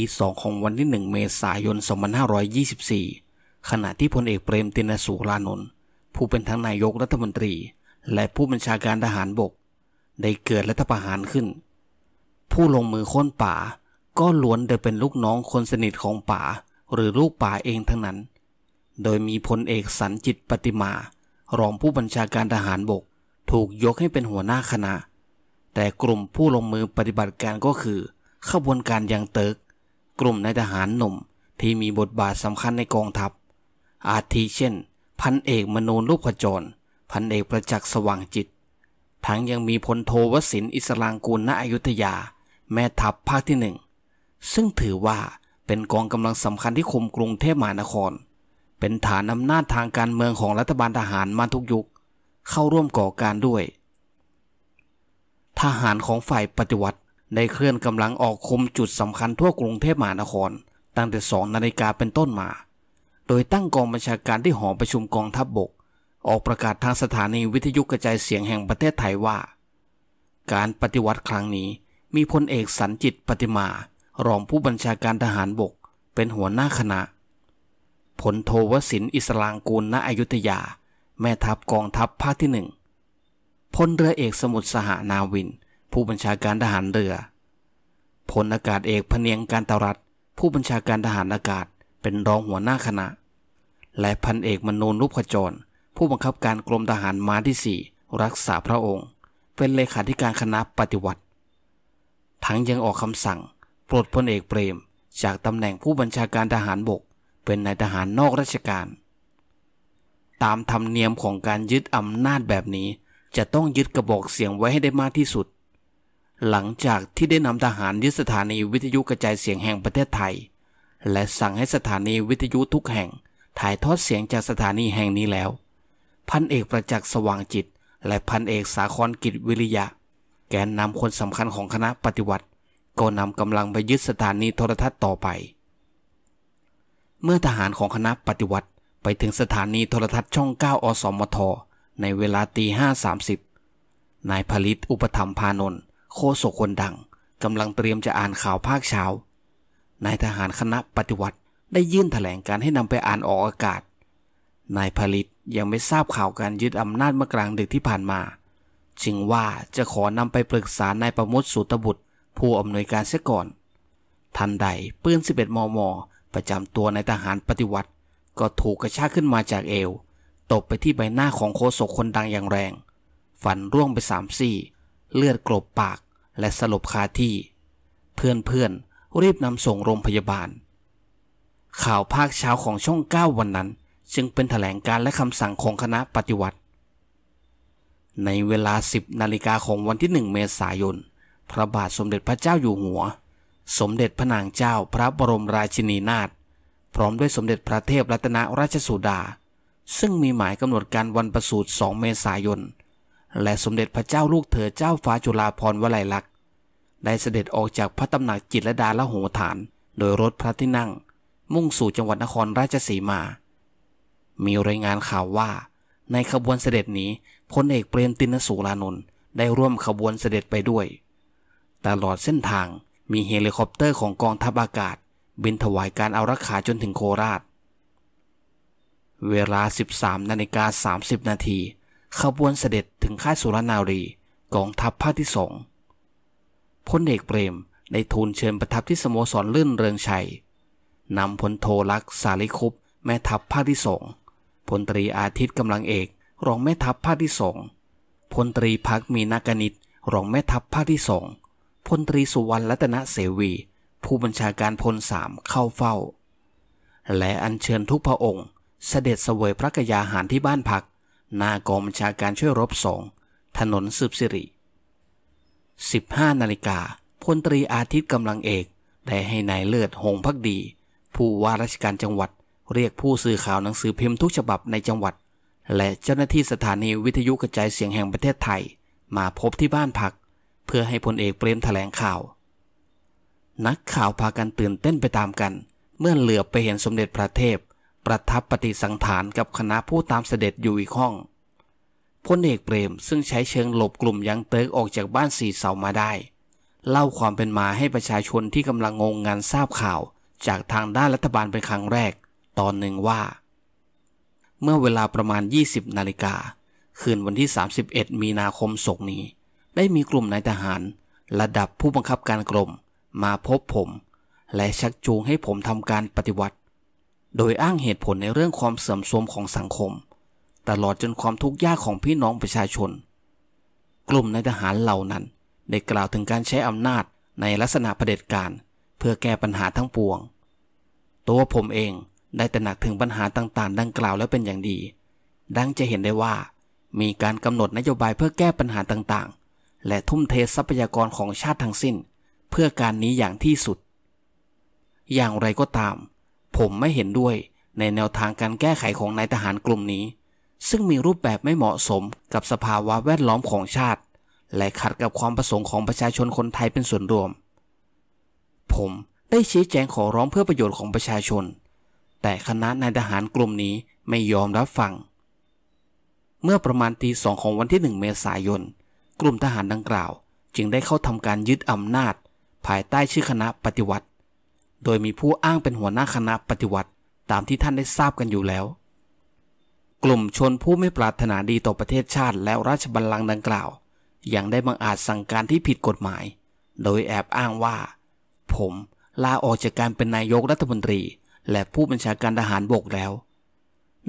ีสองของวันที่ 1 เมษายน 2524 ขณะที่พลเอกเปรมตินสุรานนท์ผู้เป็นทั้งนายกรัฐมนตรี และผู้บัญชาการทหารบก ได้เกิดรัฐประหารขึ้น ผู้ลงมือค้นป่าก็ล้วนเดิเป็นลูกน้องคนสนิทของป่าหรือลูกป่าเองทั้งนั้น โดยมีพลเอกสันจิตปฏิมา รองผู้บัญชาการทหารบกถูกยกให้เป็นหัวหน้าคณะ แต่กลุ่มผู้ลงมือปฏิบัติการก็คือ ขบวนการยังเติร์กกลุ่มนายทหารหนุ่มที่มีบทบาทสำคัญในกองทัพ อาทิเช่น พันเอกมนูนรูปขจร พันเอกประจักษ์สว่างจิต ทั้งยังมีพลโทวสินอิสรางกูลณอยุธยา แม่ทัพภาคที่หนึ่ง ซึ่งถือว่าเป็นกองกำลังสำคัญที่คุมกรุงเทพมหานคร เป็นฐานอำนาจทางการเมืองของรัฐบาลทหารมาทุกยุค เข้าร่วมก่อการด้วย ทหารของฝ่ายปฏิวัติได้เคลื่อนกำลังออกคุมจุดสำคัญทั่วกรุงเทพมหานคร ตั้งแต่สองนาฬิกาเป็นต้นมา โดยตั้งกองบัญชาการที่หอประชุมกองทัพบบก ออกประกาศทางสถานีวิทยุกระจายเสียงแห่งประเทศไทยว่า การปฏิวัติครั้งนี้มีพลเอกสันจิตปฏิมารองผู้บัญชาการทหารบก เป็นหัวหน้าคณะ ผลโทวสินอิสลางกูลณอยุธยา แม่ทัพกองทัพภาคที่หนึ่งพลเรือเอกสมุทรสหานาวินผู้บัญชาการทหารเรือพลอากาศเอกพเนียงการตรัสผู้บัญชาการทหารอากาศ เป็นรองหัวหน้าคณะ และพันเอกมนูนรูปขจร ผู้บังคับการกรมทหารมาที่สี่รักษาพระองค์ เป็นเลขาธิการคณะปฏิวัติ ทั้งยังออกคำสั่งปลดพลเอกเปรม จากตำแหน่งผู้บัญชาการทหารบก เป็นนายทหารนอกราชการ ตามธรรมเนียมของการยึดอำนาจแบบนี้ จะต้องยึดกระบอกเสียงไว้ให้ได้มากที่สุดหลังจากที่ได้นำทหารยึดสถานีวิทยุกระจายเสียงแห่งประเทศไทย และสั่งให้สถานีวิทยุทุกแห่งถ่ายทอดเสียงจากสถานีแห่งนี้แล้ว พันเอกประจักษ์สว่างจิต และพันเอกสาครกิจวิริยะ แกนนำคนสำคัญของคณะปฏิวัติก็นำกำลังไปยึดสถานีโทรทัศน์ต่อไป เมื่อทหารของคณะปฏิวัติไปถึงสถานีโทรทัศน์ช่อง9อสมทในเวลาตี5.30นายผลิตอุปธรรมพานนท์โคศกคนดังกำลังเตรียมจะอ่านข่าวภาคเช้า นายทหารคณะปฏิวัติได้ยื่นถแถลงการให้นำไปอ่านออกอากาศ นายผลิตยังไม่ทราบข่าวการยึดอำนาจเมื่อกลางดึกที่ผ่านมา จึงว่าจะขอนำไปปรึกษานายประมดสุตบุตรผู้อำนวยการเสียก่อน ทันใดปืน 11 มม ประจำตัวนายทหารปฏิวัติก็ถูกกระชากขึ้นมาจากเอวตบไปที่ใบหน้าของโคศกคนดังอย่างแรงฟันร่วงไปสามสี่เลือดกลบปากและสลบคาที่ เพื่อนๆ รีบนำส่งโรงพยาบาล ข่าวภาคเช้าของช่องเก้าวันนั้นจึงเป็นถแถลงการและคำสั่งของคณะปฏิวัติ ในเวลา 10 นาฬิกาของวันที่หนึ่งเมษายน พระบาทสมเด็จพระเจ้าอยู่หัว สมเด็จพระนางเจ้าพระบรมราชินีนาถพร้อมด้วยสมเด็จพระเทพรัตนราชสุดา ซึ่งมีหมายกำหนดการวันประสูติ2เมษายนและสมเด็จพระเจ้าลูกเธอเจ้าฟ้าจุฬาภรณ์วลัยลักษณ์ ได้เสด็จออกจากพระตำหนักจิตรดาละโหฐาน โดยรถพระที่นั่ง มุ่งสู่จังหวัดนครราชสีมา มีรายงานข่าวว่า ในขบวนเสด็จนี้พลเอกเปรมตินสุรานนท์ได้ร่วมขบวนเสด็จไปด้วย ตลอดเส้นทางมีเฮลิคอปเตอร์ของกองทัพอากาศ บินถวายการเอารักขาจนถึงโคราช เวลา 13นาฬิกา30นาทีขบวนเสด็จถึงค่ายสุรนารี กองทัพภาคที่สองพลเอกเปรมได้ทูลเชิญประทับที่สโมสรลื่นเริงชัย นำพลโทลักษ์สาลิคุปแม่ทัพภาคที่สองพลตรีอาทิตย์ กำลังเอกรองแม่ทัพภาคที่สองพลตรีพักมีนากนิตรองแม่ทัพภาคที่สองพลตรีสุวรรณรัตนเสวี ผู้บัญชาการพลสามเข้าเฝ้า และอัญเชิญทุกพระองค์ เสด็จเสวยพระกยาหารที่บ้านพักหน้ากองบัญชาการช่วยรบสอง ถนนสืบสิริ 15 นาฬิกาพลตรีอาทิตย์กำลังเอกได้ให้ในายเลือดหงพักดี ผู้ว่าราชการจังหวัดเรียกผู้สื่อข่าวหนังสือพิมพ์ทุกฉบับในจังหวัด และเจ้าหน้าที่สถานีวิทยุกระจายเสียงแห่งประเทศไทย มาพบที่บ้านพัก เพื่อให้พลเอกเปรมถแถลงข่าว นักข่าวพากันตื่นเต้นไปตามกัน เมื่อเหลือไปเห็นสมเด็จพระเทพประทับปฏิสังฐานกับคณะผู้ตามเสด็จอยู่อีกห้อง พลเอกเปรมซึ่งใช้เชิงหลบกลุ่มยังเติร์กออกจากบ้านสีเสามาได้ เล่าความเป็นมาให้ประชาชนที่กำลังงงงานทราบข่าวจากทางด้านรัฐบาลเป็นครั้งแรกตอนหนึ่งว่า เมื่อเวลาประมาณ 20 นาฬิกาคืนวันที่ 31 มีนาคมศกนี้ ได้มีกลุ่มนายทหารระดับผู้บังคับการกรมมาพบผม และชักจูงให้ผมทำการปฏิวัติโดยอ้างเหตุผลในเรื่องความเสื่อมโทรมของสังคม ตลอดจนความทุกข์ยากของพี่น้องประชาชน กลุ่มนายทหารเหล่านั้นได้กล่าวถึงการใช้อำนาจในลักษณะะเผด็จการเพื่อแก้ปัญหาทั้งปวง ตัวผมเองได้ตระหนักถึงปัญหาต่าง ๆ ดังกล่าวแล้วเป็นอย่างดีดังจะเห็นได้ว่า มีการกำหนดนโยบายเพื่อแก้ปัญหาต่างๆ และทุ่มเททรัพยากรของชาติทั้งสิ้น เพื่อการนี้อย่างที่สุด อย่างไรก็ตามผมไม่เห็นด้วยในแนวทางการแก้ไขของนายทหารกลุ่มนี้ ซึ่งมีรูปแบบไม่เหมาะสมกับสภาวะแวดล้อมของชาติ และขัดกับความประสงค์ของประชาชนคนไทยเป็นส่วนรวม ผมได้ชี้แจงขอร้องเพื่อประโยชน์ของประชาชน แต่คณะนายทหารกลุ่มนี้ไม่ยอมรับฟังเมื่อประมาณตีสองของวันที่ 1 เมษายนกลุ่มทหารดังกล่าว จึงได้เข้าทำการยึดอำนาจ ภายใต้ชื่อคณะปฏิวัติโดยมีผู้อ้างเป็นหัวหน้าคณะปฏิวัติ ตามที่ท่านได้ทราบกันอยู่แล้ว กลุ่มชนผู้ไม่ปรารถนาดีต่อประเทศชาติ และราชบัลลังก์ดังกล่าว ยังได้บังอาจสั่งการที่ผิดกฎหมาย โดยแอบอ้างว่า ผมลาออกจากการเป็นนายกรัฐมนตรีและผู้บัญชาการทหารบกแล้ว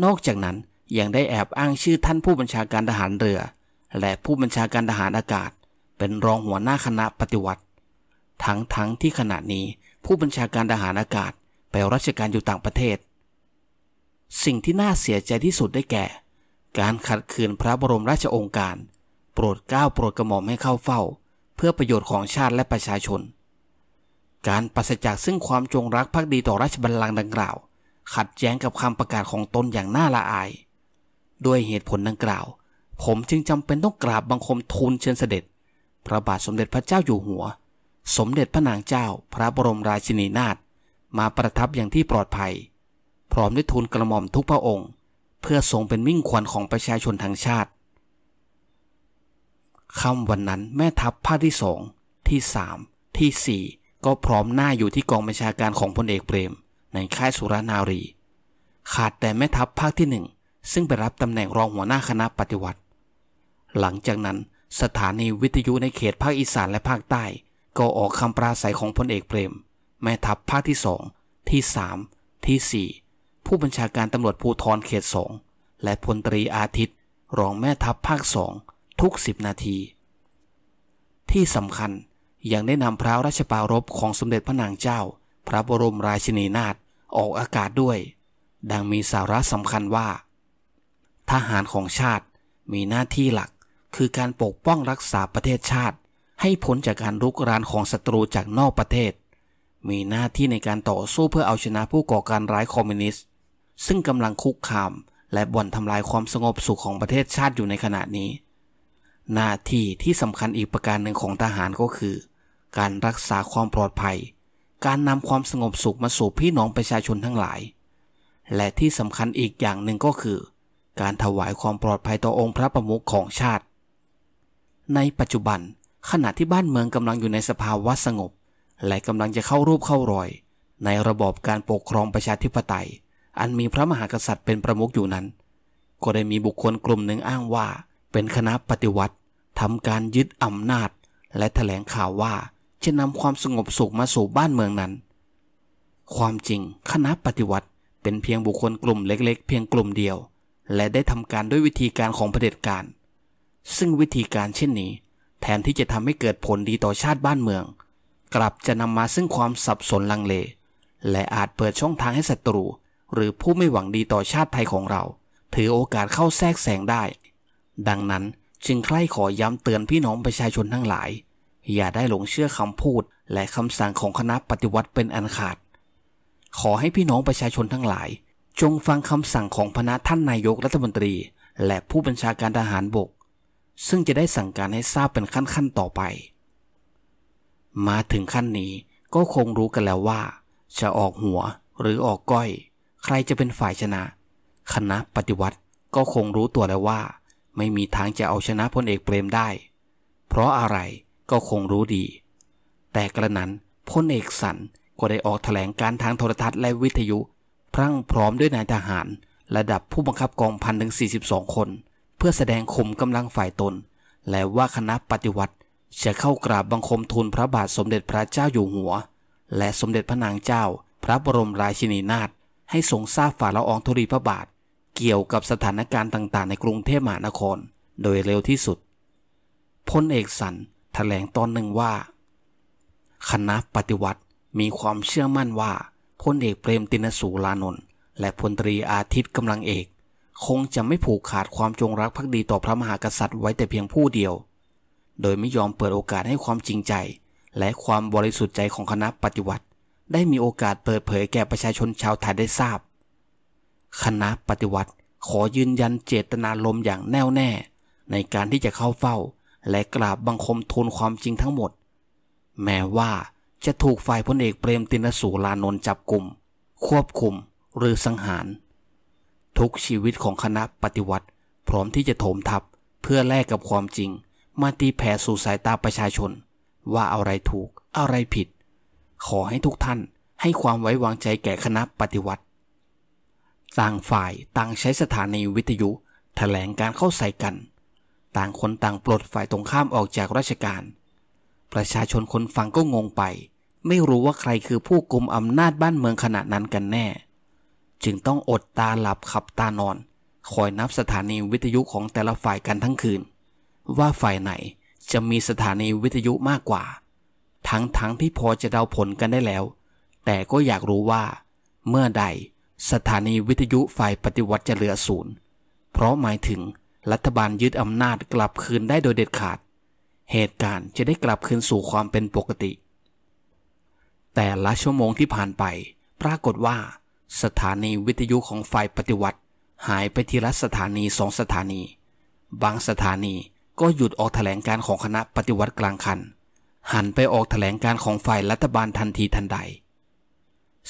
นอกจากนั้นยังได้แอบอ้างชื่อท่านผู้บัญชาการทหารเรือ และผู้บัญชาการทหารอากาศ เป็นรองหัวหน้าคณะปฏิวัติ ทั้งๆทที่ขณะนี้ผู้บัญชาการทหารอากาศไปราชการอยู่ต่างประเทศ สิ่งที่น่าเสียใจที่สุดได้แก่ การขัดขืนพระบรมราชองค์การ โปรดเกล้าโปรดกระหม่อมให้เข้าเฝ้า เพื่อประโยชน์ของชาติและประชาชน การปรสศจากซึ่งความจงรักภักดีต่อราชบัลลังก์ดังกล่าว ขัดแย้งกับคำประกาศของตนอย่างน่าละอาย ด้วยเหตุผลดังกล่าว ผมจึงจำเป็นต้องกราบบังคมทูลเชิญเสด็จ พระบาทสมเด็จพระเจ้าอยู่หัวสมเด็จพระนางเจ้า พระบรมราชินีนาถมาประทับอย่างที่ปลอดภัย พร้อมด้วยทูลกระหม่อมทุกพระองค์ เพื่อทรงเป็นมิ่งขวัญของประชาชนทั้งชาติ ค่ำวันนั้นแม่ทัพภาคที่สองที่สามที่สี่ก็พร้อมหน้าอยู่ที่กองบัญชาการของพลเอกเปรม ในค่ายสุรนารี ขาดแต่แม่ทัพภาคที่หนึ่งซึ่งไปรับตำแหน่งรองหัวหน้าคณะปฏิวัติ หลังจากนั้นสถานีวิทยุในเขตภาคอีสานและภาคใต้ก็ออกคำปราศัยของพลเอกเปรม แม่ทัพภาคที่สอง ที่สามที่สี่ผู้บัญชาการตำรวจภูธรเขตสองและพลตรีอาทิตย์ รองแม่ทัพภาคสอง ทุกสิบนาที ที่สำคัญ ยังได้นำพระราชปารบของสมเด็จพระนางเจ้า พระบรมราชินีนาถออกอากาศด้วย ดังมีสาระสำคัญว่า ทหารของชาติมีหน้าที่หลักคือการปกป้องรักษาประเทศชาติให้พ้นจากการลุกรานของศัตรูจากนอกประเทศ มีหน้าที่ในการต่อสู้เพื่อเอาชนะผู้ก่อการร้ายคอมมิวนิสต์ ซึ่งกำลังคุกคามและบ่อนทำลายความสงบสุขของประเทศชาติอยู่ในขณะนี้ หน้าที่ที่สำคัญอีกประการหนึ่งของทหารก็คือ การรักษาความปลอดภัย การนำความสงบสุข มาสู่พี่น้องประชาชนทั้งหลาย และที่สำคัญอีกอย่างหนึ่งก็คือ การถวายความปลอดภัยต่อองค์พระประมุขของชาติ ในปัจจุบันขณะที่บ้านเมืองกำลังอยู่ในสภาวะสงบ และกำลังจะเข้ารูปเข้ารอย ในระบอบการปกครองประชาธิปไตย อันมีพระมหากษัตริย์เป็นประมุขอยู่นั้น ก็ได้มีบุคคลกลุ่มหนึ่งอ้างว่า เป็นคณะปฏิวัติทำการยึดอำนาจ และแถลงข่าวว่าจะนำความสงบสุขมาสู่บ้านเมืองนั้น ความจริง คณะปฏิวัติ เป็นเพียงบุคคลกลุ่มเล็ก ๆ เพียงกลุ่มเดียว และได้ทำการด้วยวิธีการของเผด็จการซึ่งวิธีการเช่นนี้แทนที่จะทำให้เกิดผลดีต่อชาติบ้านเมือง กลับจะนำมาซึ่งความสับสนลังเล และอาจเปิดช่องทางให้ศัตรู หรือผู้ไม่หวังดีต่อชาติไทยของเรา ถือโอกาสเข้าแทรกแซงได้ ดังนั้นจึงใคร่ขอย้ำเตือนพี่น้องประชาชนทั้งหลาย อย่าได้หลงเชื่อคำพูด และคำสั่งของคณะปฏิวัติเป็นอันขาด ขอให้พี่น้องประชาชนทั้งหลาย จงฟังคำสั่งของพนะท่านนายกรัฐมนตรี และผู้บัญชาการทหารบกซึ่งจะได้สั่งการให้ทราบเป็นขั้นๆต่อไป มาถึงขั้นนี้ก็คงรู้กันแล้วว่า จะออกหัวหรือออกก้อย ใครจะเป็นฝ่ายชนะ คณะปฏิวัติก็คงรู้ตัวแล้วว่า ไม่มีทางจะเอาชนะพลเอกเปรมได้ เพราะอะไรก็คงรู้ดี แต่กระนั้นพลเอกสันก็ได้ออกถแถลงการทางโทรทัศน์และวิทยุพรั่งพร้อมด้วยนายทหารระดับผู้บังคับกองพันถึง42คนพื่อแสดงข่มกำลังฝ่ายตน และว่าคณะปฏิวัติ จะเข้ากราบบังคมทูลพระบาทสมเด็จพระเจ้าอยู่หัว และสมเด็จพระนางเจ้า พระบรมราชินีนาถให้ทรงทราบฝ่าละอองธุรีพระบาท เกี่ยวกับสถานการณ์ต่างๆในกรุงเทพมหานคร โดยเร็วที่สุด พลเอกสันถแถลงตอนหนึ่งว่า คณะปฏิวัติมีความเชื่อมั่นว่าพลเอกเปรมตินสูรานนท์และพลตรีอาทิตย์กำลังเอกคงจะไม่ผูกขาดความจงรักภักดีต่อพระมหากษัตริย์ไว้แต่เพียงผู้เดียว โดยไม่ยอมเปิดโอกาสให้ความจริงใจ และความบริสุทธิ์ใจของคณะปฏิวัติ ได้มีโอกาสเปิดเผยแก่ประชาชนชาวไทยได้ทราบ คณะปฏิวัติขอยืนยันเจตนารมอย่างแน่วแน่ ในการที่จะเข้าเฝ้า และกราบบังคมทูลความจริงทั้งหมด แม้ว่าจะถูกฝ่ายพลเอกเปรมตินสุรานนท์จับกลุ่มควบคุมหรือสังหารทุกชีวิตของคณะปฏิวัติ พร้อมที่จะโถมทับเพื่อแลกกับความจริงมาตีแผ่สู่สายตาประชาชน ว่าอะไรถูกอะไรผิด ขอให้ทุกท่านให้ความไว้วางใจแก่คณะปฏิวัติต่างฝ่ายต่างใช้สถานีวิทยุถแถลงการเข้าใส่กัน ต่างคนต่างปลดฝ่ายตรงข้ามออกจากราชการ ประชาชนคนฟังก็งงไป ไม่รู้ว่าใครคือผู้กลุ่มอำนาจบ้านเมืองขณะนั้นกันแน่จึงต้องอดตาหลับขับตานอน คอยนับสถานีวิทยุของแต่ละฝ่ายกันทั้งคืน ว่าฝ่ายไหนจะมีสถานีวิทยุมากกว่า ทั้งๆทที่พอจะเดาผลกันได้แล้ว แต่ก็อยากรู้ว่า เมื่อใดสถานีวิทยุฝ่ายปฏิวัติจะเหลือศูนย์ เพราะหมายถึงรัฐบาลยึดอำนาจกลับคืนได้โดยเด็ดขาด เหตุการณ์จะได้กลับคืนสู่ความเป็นปกติ แต่ละชั่วโมงที่ผ่านไปปรากฏว่าสถานีวิทยุของฝ่ายปฏิวัติหายไปทีละสถานีสองสถานี บางสถานีก็หยุดออกแถลงการของคณะปฏิวัติกลางคันหันไปออกแถลงการของฝ่ายรัฐบาลทันทีทันใด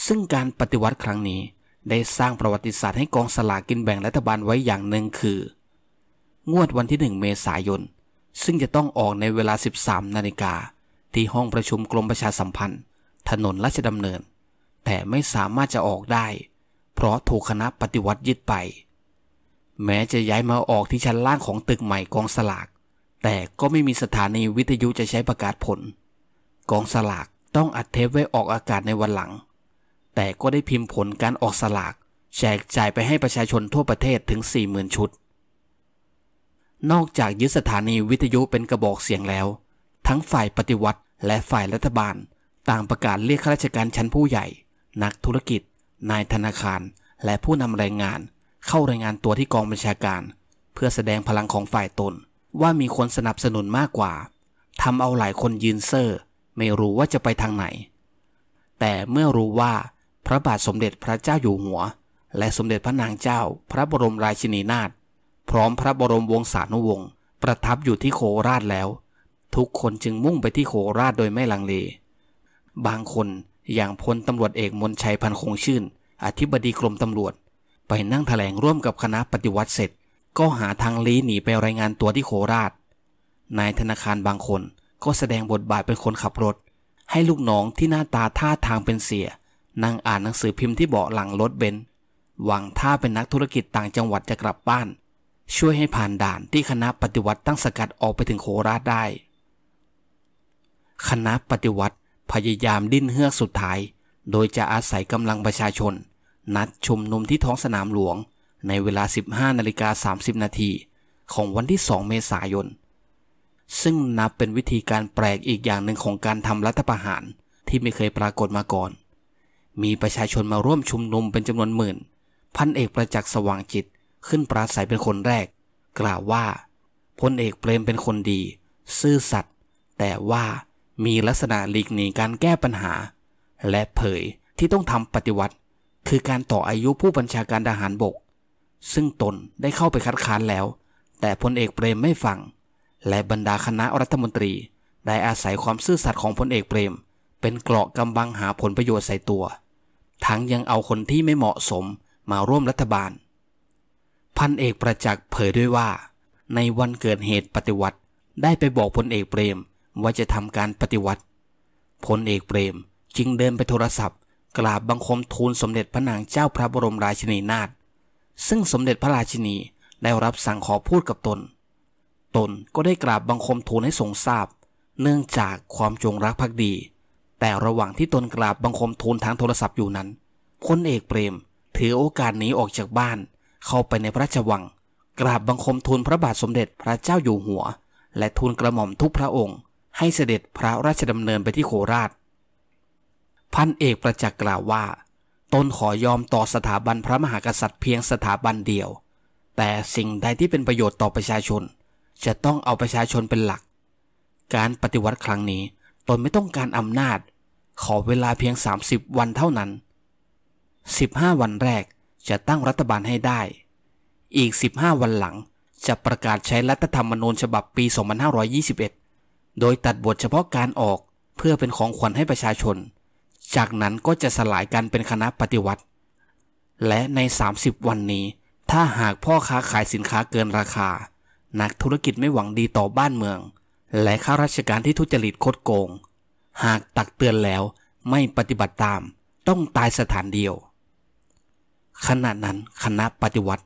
ซึ่งการปฏิวัติครั้งนี้ได้สร้างประวัติศาสตร์ให้กองสลากกินแบ่งรัฐบาลไว้อย่างหนึ่งคือ งวดวันที่1เมษายนซึ่งจะต้องออกในเวลา 13นาฬิกาที่ห้องประชุมกรมประชาสัมพันธ์ ถนนราชดำเนินแต่ไม่สามารถจะออกได้ เพราะถูกคณะปฏิวัติยึดไป แม้จะย้ายมาออกที่ชั้นล่างของตึกใหม่กองสลาก แต่ก็ไม่มีสถานีวิทยุจะใช้ประกาศผล กองสลากต้องอัดเทปไว้ออกอากาศในวันหลัง แต่ก็ได้พิมพ์ผลการออกสลากแจกจ่ายไปให้ประชาชนทั่วประเทศถึง 40,000 ชุด นอกจากยึดสถานีวิทยุเป็นกระบอกเสียงแล้ว ทั้งฝ่ายปฏิวัติและฝ่ายรัฐบาลต่างประกาศเรียกข้าราชการชั้นผู้ใหญ่นักธุรกิจ นายธนาคาร และผู้นำแรงงาน เข้ารายงานตัวที่กองบัญชาการ เพื่อแสดงพลังของฝ่ายตนว่ามีคนสนับสนุนมากกว่าทำเอาหลายคนยืนเซอร์ไม่รู้ว่าจะไปทางไหน แต่เมื่อรู้ว่า พระบาทสมเด็จพระเจ้าอยู่หัว และสมเด็จพระนางเจ้า พระบรมราชินีนาถพร้อมพระบรมวงศานุวงศ์ประทับอยู่ที่โคราชแล้ว ทุกคนจึงมุ่งไปที่โคราชโดยไม่ลังเล บางคนอย่างพลตำรวจเอกมนชัยพันคงชื่น อธิบดีกรมตำรวจ ไปนั่งถแถลงร่วมกับคณะปฏิวัติเสร็จ ก็หาทางลี้หนีไปรายงานตัวที่โคราชนายธนาคารบางคนก็แสดงบทบาทเป็นคนขับรถ ให้ลูกน้องที่หน้าตาท่าทางเป็นเสียนั่งอ่านหนังสือพิมพ์ที่เบาะหลังรถเบนซ์หวังท่าเป็นนักธุรกิจต่างจังหวัดจะกลับบ้าน ช่วยให้ผ่านด่านที่คณะปฏิวัติตั้งสกัดออกไปถึงโคราชได้ คณะปฏิวัติพยายามดิ้นเฮือกสุดท้าย โดยจะอาศัยกำลังประชาชน นัดชุมนุมที่ท้องสนามหลวงในเวลา 15นาฬิกา30นาทีของวันที่ 2 เมษายน ซึ่งนับเป็นวิธีการแปลกอีกอย่างหนึ่งของการทำรัฐประหารที่ไม่เคยปรากฏมาก่อน มีประชาชนมาร่วมชุมนุมเป็นจำนวนหมื่น พันเอกประจักษ์สว่างจิตขึ้นปราศัยเป็นคนแรก กล่าวว่า พลเอกเปรมเป็นคนดี ซื่อสัตย์แต่ว่ามีลักษณะหลีกหนีการแก้ปัญหา และเผยที่ต้องทำปฏิวัติ คือการต่ออายุผู้บัญชาการทหารบก ซึ่งตนได้เข้าไปคัดค้านแล้ว แต่พลเอกเปรมไม่ฟัง และบรรดาคณะรัฐมนตรีได้อาศัยความซื่อสัตย์ของพลเอกเปรม เป็นเกราะกำบังหาผลประโยชน์ใส่ตัว ทั้งยังเอาคนที่ไม่เหมาะสมมาร่วมรัฐบาล พันเอกประจักษ์เผยด้วยว่า ในวันเกิดเหตุปฏิวัติ ได้ไปบอกพลเอกเปรมว่าจะทำการปฏิวัติพลเอกเปรมจึงเดินไปโทรศัพท์กราบบังคมทูลสมเด็จพระนางเจ้าพระบรมราชินีนาถซึ่งสมเด็จพระราชินีได้รับสั่งขอพูดกับตน ตนก็ได้กราบบังคมทูลให้ทรงทราบ เนื่องจากความจงรักภักดี แต่ระหว่างที่ตนกราบบังคมทูลทางโทรศัพท์อยู่นั้นพลเอกเปรมถือโอกาสหนีออกจากบ้าน เข้าไปในพระราชวัง กราบบังคมทูลพระบาทสมเด็จพระเจ้าอยู่หัว และทูลกระหม่อมทุกพระองค์ให้เสด็จพระราชดำเนินไปที่โคราช พันเอกประจักษ์กล่าวว่า ตนขอยอมต่อสถาบันพระมหากษัตริย์เพียงสถาบันเดียว แต่สิ่งใดที่เป็นประโยชน์ต่อประชาชน จะต้องเอาประชาชนเป็นหลัก การปฏิวัติครั้งนี้ตนไม่ต้องการอำนาจ ขอเวลาเพียง 30 วันเท่านั้น 15 วันแรกจะตั้งรัฐบาลให้ได้ อีก 15 วันหลังจะประกาศใช้รัฐธรรมนูญฉบับปี 2521โดยตัดบทเฉพาะการออกเพื่อเป็นของขวัญให้ประชาชน จากนั้นก็จะสลายกันเป็นคณะปฏิวัติ และใน 30 วันนี้ ถ้าหากพ่อค้าขายสินค้าเกินราคา นักธุรกิจไม่หวังดีต่อบ้านเมือง และข้าราชการที่ทุจริตคดโกง หากตักเตือนแล้วไม่ปฏิบัติตาม ต้องตายสถานเดียว ขณะนั้นคณะปฏิวัติ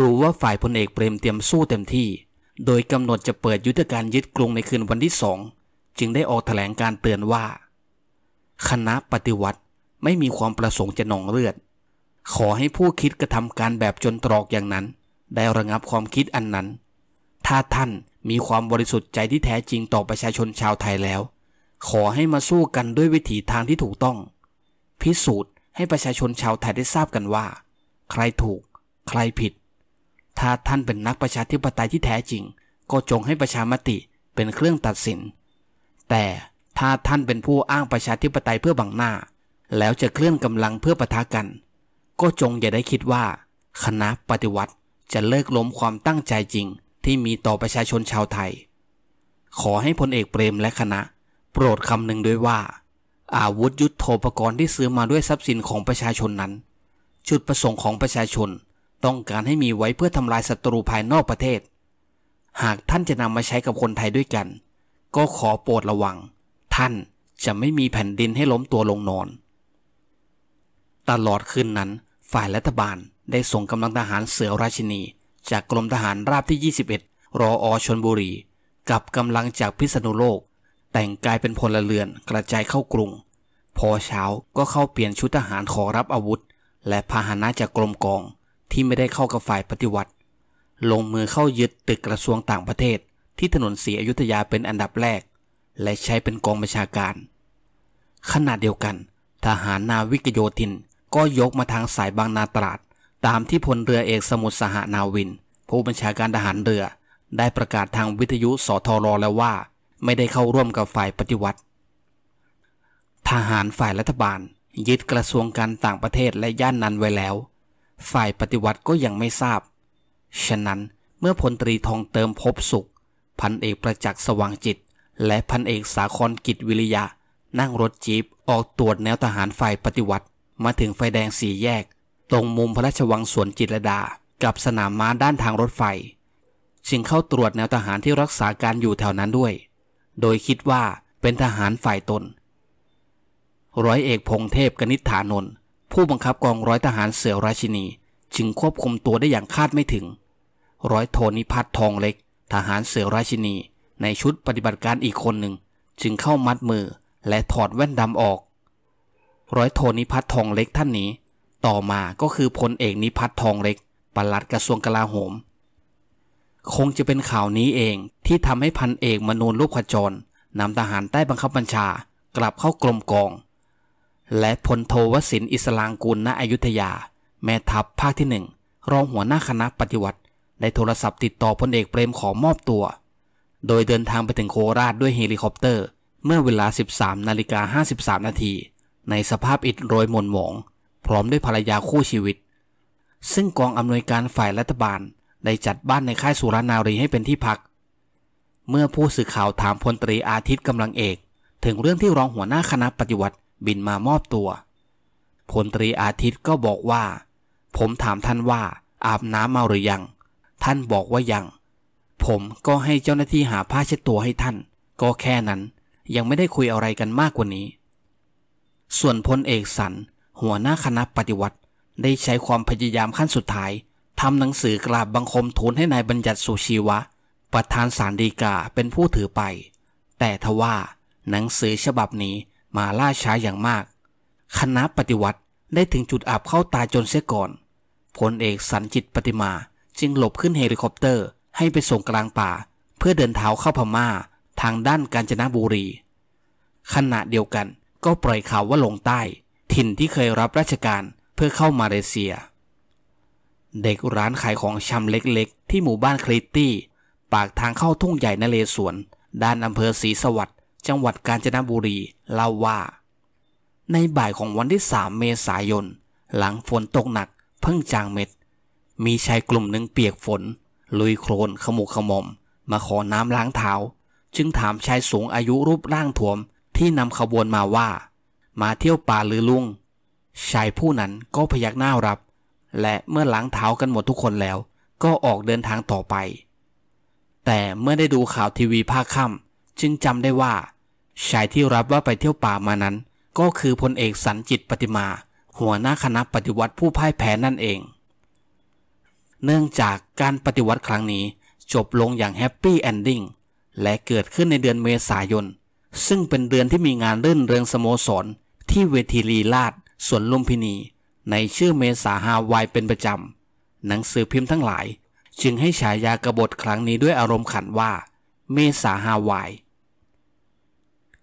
รู้ว่าฝ่ายพลเอกเปรมเตรียมสู้เต็มที่โดยกำหนดจะเปิดยุทธการยึดกรุงในคืนวันที่สองจึงได้ออกถแถลงการเตือนว่า คณะปฏิวัติไม่มีความประสงค์จะหนองเลือด ขอให้ผู้คิดกระทำการแบบจนตรอกอย่างนั้น ได้ระงับความคิดอันนั้น ถ้าท่านมีความบริสุทธิ์ใจที่แท้จริงต่อประชาชนชาวไทยแล้ว ขอให้มาสู้กันด้วยวิถีทางที่ถูกต้อง พิสูจน์ให้ประชาชนชาวไทยได้ทราบกันว่า ใครถูก ใครผิดถ้าท่านเป็นนักประชาธิปไตยที่แท้จริง ก็จงให้ประชามติเป็นเครื่องตัดสิน แต่ถ้าท่านเป็นผู้อ้างประชาธิปไตยเพื่อบังหน้า แล้วจะเคลื่อนกำลังเพื่อปะทะกัน ก็จงอย่าได้คิดว่า คณะปฏิวัติจะเลิกล้มความตั้งใจจริงที่มีต่อประชาชนชาวไทย ขอให้พลเอกเปรมและคณะ โปรดคำหนึ่งด้วยว่า อาวุธยุโทโธปกรณ์ที่ซื้อมาด้วยทรัพย์สินของประชาชนนั้น จุดประสงค์ของประชาชนต้องการให้มีไว้เพื่อทำลายศัตรูภายนอกประเทศ หากท่านจะนำมาใช้กับคนไทยด้วยกัน ก็ขอโปรดระวัง ท่านจะไม่มีแผ่นดินให้ล้มตัวลงนอน ตลอดคืนนั้นฝ่ายรัฐบาลได้ส่งกำลังทหารเสือราชินี จากกรมทหารราบที่ 21 รออชนบุรี กับกำลังจากพิษณุโลก แต่งกายเป็นพลเรือนกระจายเข้ากรุง พอเช้าก็เข้าเปลี่ยนชุดทหารขอรับอาวุธและพาหนะจากกรมกองที่ไม่ได้เข้ากับฝ่ายปฏิวัติ ลงมือเข้ายึดตึกกระทรวงต่างประเทศ ที่ถนนศรีอยุธยาเป็นอันดับแรก และใช้เป็นกองบัญชาการขณะเดียวกัน ทหารนาวิกโยธินก็ยกมาทางสายบางนาตราด ตามที่พลเรือเอกสมุทรสหานาวิน ผู้บัญชาการทหารเรือ ได้ประกาศทางวิทยุ สทรแล้วว่า ไม่ได้เข้าร่วมกับฝ่ายปฏิวัติ ทหารฝ่ายรัฐบาล ยึดกระทรวงการต่างประเทศและย่านนั้นไว้แล้วฝ่ายปฏิวัติก็ยังไม่ทราบ ฉะนั้นเมื่อพลตรีทองเติมพบสุข พันเอกประจักษ์สว่างจิต และพันเอกสาคอนกิจวิริยะ นั่งรถจีบออกตรวจแนวทหารฝ่ายปฏิวัติ มาถึงไฟแดงสี่แยก ตรงมุมพระราชวังสวนจิตรดา กับสนามม้าด้านทางรถไฟ จึงเข้าตรวจแนวทหารที่รักษาการอยู่แถวนั้นด้วย โดยคิดว่าเป็นทหารฝ่ายตน ร้อยเอกพงเทพกนิษฐานนท์ผู้บังคับกองร้อยทหารเสือราชินีจึงควบคุมตัวได้อย่างคาดไม่ถึง ร้อยโทนิพัฒน์ทองเล็ก ทหารเสือราชินีในชุดปฏิบัติการอีกคนหนึ่งจึงเข้ามัดมือและถอดแว่นดำออก ร้อยโทนิพัฒน์ทองเล็กท่านนี้ ต่อมาก็คือพลเอกนิพัฒน์ทองเล็ก ปลัดกระทรวงกลาโหม คงจะเป็นข่าวนี้เองที่ทำให้พันเอกมนูนลูกขจรนำทหารใต้บังคับบัญชากลับเข้ากรมกองและพลโทวสินอิสลางกูลณอยุธยา แม่ทัพภาคที่หนึ่งรองหัวหน้าคณะปฏิวัติ ได้โทรศัพท์ติดต่อพลเอกเปรมขอมอบตัว โดยเดินทางไปถึงโคราชด้วยเฮลิคอปเตอร์ เมื่อเวลา 13นาฬิกา53 นาที ในสภาพอิดโรยหม่นหมองพร้อมด้วยภรรยาคู่ชีวิต ซึ่งกองอำนวยการฝ่ายรัฐบาลได้จัดบ้านในค่ายสุรนารีให้เป็นที่พัก เมื่อผู้สื่อข่าวถามพลตรีอาทิตย์กำลังเอก ถึงเรื่องที่รองหัวหน้าคณะปฏิวัติบินมามอบตัวพลตรีอาทิตย์ก็บอกว่า ผมถามท่านว่าอาบน้ำมาหรือยัง ท่านบอกว่ายัง ผมก็ให้เจ้าหน้าที่หาผ้าเช็ดตัวให้ท่าน ก็แค่นั้น ยังไม่ได้คุยอะไรกันมากกว่านี้ ส่วนพลเอกสันหัวหน้าคณะปฏิวัติ ได้ใช้ความพยายามขั้นสุดท้ายทำหนังสือกราบบังคมทูลให้นายบัญญัติสุชีวะ ประธานสารดีกา เป็นผู้ถือไป แต่ทว่า หนังสือฉบับนี้มาล่าช้าอย่างมาก คณะปฏิวัติได้ถึงจุดอับเข้าตาจนเสียก่อนพลเอกสันจิตปฏิมา จึงหลบขึ้นเฮลิคอปเตอร์ ให้ไปส่งกลางป่า เพื่อเดินเท้าเข้าพม่าทางด้านกาญจนบุรี ขณะเดียวกันก็ปล่อยข่าวว่าลงใต้ ถิ่นที่เคยรับราชการเพื่อเข้ามาเลเซีย เด็กร้านขายของชำเล็กๆ ที่หมู่บ้านคลิตตี้ ปากทางเข้าทุ่งใหญ่นเลสวนด้านอำเภอศรีสวัสดิ์จังหวัดกาญจนบุรีเล่าว่า ในบ่ายของวันที่ 3 เมษายน หลังฝนตกหนัก เพิ่งจางเม็ด มีชายกลุ่มหนึ่งเปียกฝน ลุยโคลนขมุกขมอมมาขอน้ำล้างเท้า จึงถามชายสูงอายุรูปร่างถวม ที่นำขบวนมาว่า มาเที่ยวป่าหรือลุงชายผู้นั้นก็พยักหน้ารับ และเมื่อล้างเท้ากันหมดทุกคนแล้ว ก็ออกเดินทางต่อไป แต่เมื่อได้ดูข่าวทีวีภาคค่ำจึงจำได้ว่าชายที่รับว่าไปเที่ยวป่ามานั้น ก็คือพลเอกสันจิตปฏิมา หัวหน้าคณะปฏิวัติผู้พ่ายแพ้นั่นเอง เนื่องจากการปฏิวัติครั้งนี้จบลงอย่างแฮปปี้แอนดิ้งและเกิดขึ้นในเดือนเมษายน ซึ่งเป็นเดือนที่มีงานเรื่นเริงสโมสร ที่เวทีลีลาดสวนลุมพินี ในชื่อเมษาฮาวายเป็นประจำ หนังสือพิมพ์ทั้งหลาย จึงให้ฉายากระบทครั้งนี้ด้วยอารมณ์ขันว่า เมษาฮาวาย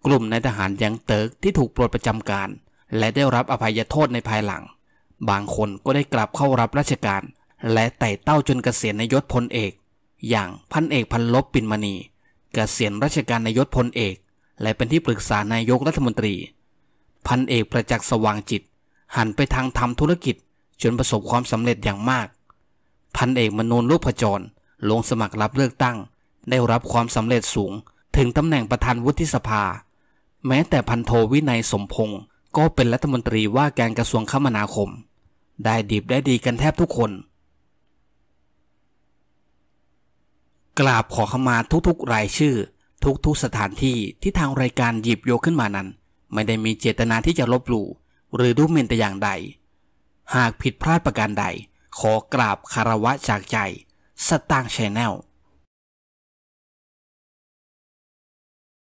กลุ่มนายทหารยังเติร์กที่ถูกปลดประจำการ และได้รับอภัยโทษในภายหลัง บางคนก็ได้กลับเข้ารับราชการ และไต่เต้าจนเกษียณในยศพลเอก อย่างพันเอกพันลบปินมณี เกษียณราชการในยศพลเอก และเป็นที่ปรึกษานายกรัฐมนตรี พันเอกประจักษ์สว่างจิต หันไปทางทำธุรกิจ จนประสบความสำเร็จอย่างมาก พันเอกมนูนลูกผจร ลงสมัครรับเลือกตั้ง ได้รับความสำเร็จสูง ถึงตำแหน่งประธานวุฒิสภาแม้แต่พันโทวินัยสมพงศ์ก็เป็นรัฐมนตรีว่าการกระทรวงคมนาคม ได้ดีบได้ดีกันแทบทุกคนกราบขอขมาทุก ๆ รายชื่อ ทุกๆสถานที่ที่ทางรายการหยิบยกขึ้นมานั้น ไม่ได้มีเจตนาที่จะลบหลู่ หรือดูหมิ่นแต่อย่างใด หากผิดพลาดประการใด ขอกราบคารวะจากใจสตางค์ชแนล